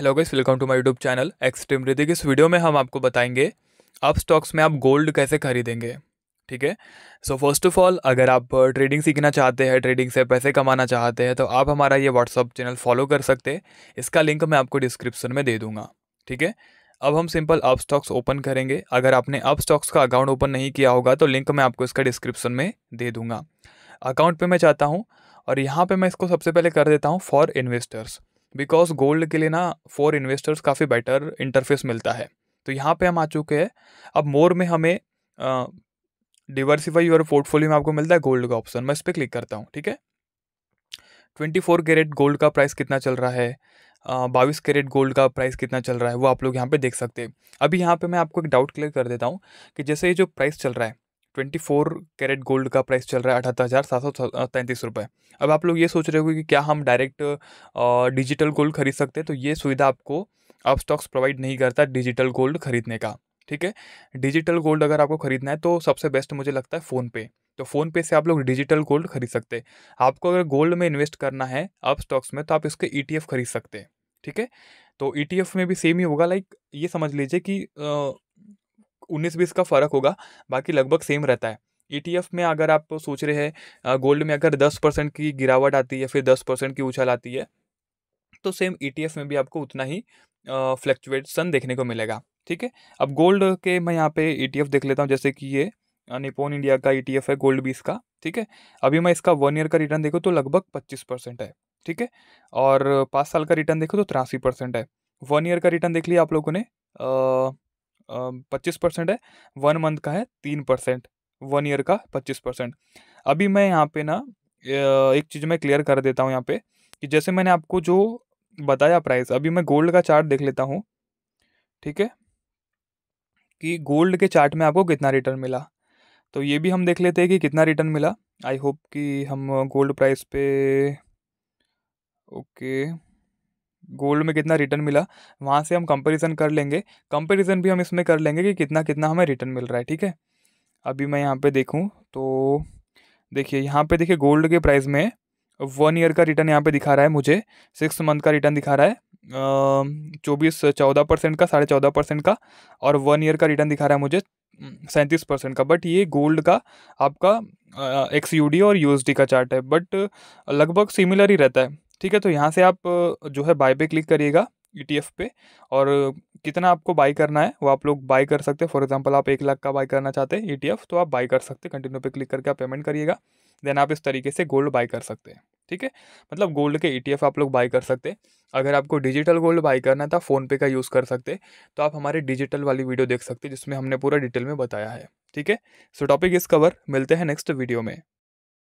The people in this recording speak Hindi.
Hello guys welcome to my YouTube channel extreme Hrithik इस वीडियो में हम आपको बताएंगे आप स्टॉक्स में आप गोल्ड कैसे खरीदेंगे ठीक है सो फर्स्ट ऑफ ऑल अगर आप ट्रेडिंग सीखना चाहते हैं ट्रेडिंग से पैसे कमाना चाहते हैं तो आप हमारा ये व्हाट्सअप चैनल फॉलो कर सकते हैं इसका लिंक मैं आपको डिस्क्रिप्शन में दे दूँगा ठीक है अब हम सिंपल अप स्टॉक्स ओपन करेंगे अगर आपने अप स्टॉक्स का अकाउंट ओपन नहीं किया होगा तो लिंक मैं आपको इसका डिस्क्रिप्शन में दे दूँगा अकाउंट पर मैं चाहता हूँ और यहाँ पर मैं इसको सबसे पहले कर देता हूँ फॉर इन्वेस्टर्स बिकॉज गोल्ड के लिए ना फॉर इन्वेस्टर्स काफ़ी बेटर इंटरफेस मिलता है तो यहाँ पे हम आ चुके हैं अब मोर में हमें डिवर्सिफाई योर पोर्टफोलियो में आपको मिलता है गोल्ड का ऑप्शन मैं इस पर क्लिक करता हूँ ठीक है ट्वेंटी फोर कैरेट गोल्ड का प्राइस कितना चल रहा है बाईस कैरेट गोल्ड का प्राइस कितना चल रहा है वो आप लोग यहाँ पे देख सकते हैं अभी यहाँ पे मैं आपको एक डाउट क्लियर कर देता हूँ कि जैसे ये जो प्राइस चल रहा है ट्वेंटी फोर कैरेट गोल्ड का प्राइस चल रहा है अठहत्तर हज़ार सात सौ तैंतीस रुपये अब आप लोग ये सोच रहे हो कि क्या हम डायरेक्ट डिजिटल गोल्ड खरीद सकते हैं तो ये सुविधा आपको अब स्टॉक्स प्रोवाइड नहीं करता डिजिटल गोल्ड खरीदने का ठीक है डिजिटल गोल्ड अगर आपको खरीदना है तो सबसे बेस्ट मुझे लगता है फ़ोनपे तो फ़ोनपे से आप लोग डिजिटल गोल्ड खरीद सकते हैं आपको अगर गोल्ड में इन्वेस्ट करना है अब स्टॉक्स में तो आप इसके ई e खरीद सकते हैं ठीक है तो ई e में भी सेम ही होगा लाइक ये समझ लीजिए कि उन्नीस बीस का फ़र्क होगा बाकी लगभग सेम रहता है ई e में अगर आप सोच रहे हैं गोल्ड में अगर दस परसेंट की गिरावट आती है फिर दस परसेंट की उछाल आती है तो सेम ई e में भी आपको उतना ही फ्लैक्चुएसन देखने को मिलेगा ठीक है अब गोल्ड के मैं यहाँ पे ई e देख लेता हूँ जैसे कि ये निपोन इंडिया का ई है गोल्ड बीस का ठीक है अभी मैं इसका वन ईयर का रिटर्न देखूँ तो लगभग पच्चीस परसेंट है ठीक है और पाँच साल का रिटर्न देखो तो तिरासी परसेंट है वन ईयर का रिटर्न देख लिया आप लोगों ने पच्चीस परसेंट है वन मंथ का है तीन परसेंट वन ईयर का पच्चीस परसेंट अभी मैं यहाँ पे ना एक चीज़ मैं क्लियर कर देता हूँ यहाँ पे कि जैसे मैंने आपको जो बताया प्राइस अभी मैं गोल्ड का चार्ट देख लेता हूँ ठीक है कि गोल्ड के चार्ट में आपको कितना रिटर्न मिला तो ये भी हम देख लेते हैं कि कितना रिटर्न मिला आई होप कि हम गोल्ड प्राइस पे ओके okay. गोल्ड में कितना रिटर्न मिला वहाँ से हम कंपेरिजन कर लेंगे कंपेरिजन भी हम इसमें कर लेंगे कि कितना कितना हमें रिटर्न मिल रहा है ठीक है अभी मैं यहाँ पे देखूँ तो देखिए यहाँ पे देखिए गोल्ड के प्राइस में वन ईयर का रिटर्न यहाँ पे दिखा रहा है मुझे सिक्स मंथ का रिटर्न दिखा रहा है चौबीस चौदह परसेंट का साढ़े चौदह परसेंट का और वन ईयर का रिटर्न दिखा रहा है मुझे सैंतीस परसेंट का बट ये गोल्ड का आपका एक्स यू डी और यू एस डी का चार्ट है बट लगभग सिमिलर ही रहता है ठीक है तो यहाँ से आप जो है बाय पे क्लिक करिएगा ई e पे और कितना आपको बाई करना है वो आप लोग बाई कर सकते हैं फॉर एग्जांपल आप एक लाख का बाई करना चाहते हैं ई e तो आप बाई कर सकते हैं कंटिन्यू पे क्लिक करके आप पेमेंट करिएगा देन आप इस तरीके से गोल्ड बाई कर सकते हैं ठीक है मतलब गोल्ड के ई e आप लोग बाई कर सकते हैं अगर आपको डिजिटल गोल्ड बाई करना है तो आप फ़ोनपे का यूज़ कर सकते तो आप हमारे डिजिटल वाली वीडियो देख सकते जिसमें हमने पूरा डिटेल में बताया है ठीक है सो टॉपिक इस कवर मिलते हैं नेक्स्ट वीडियो में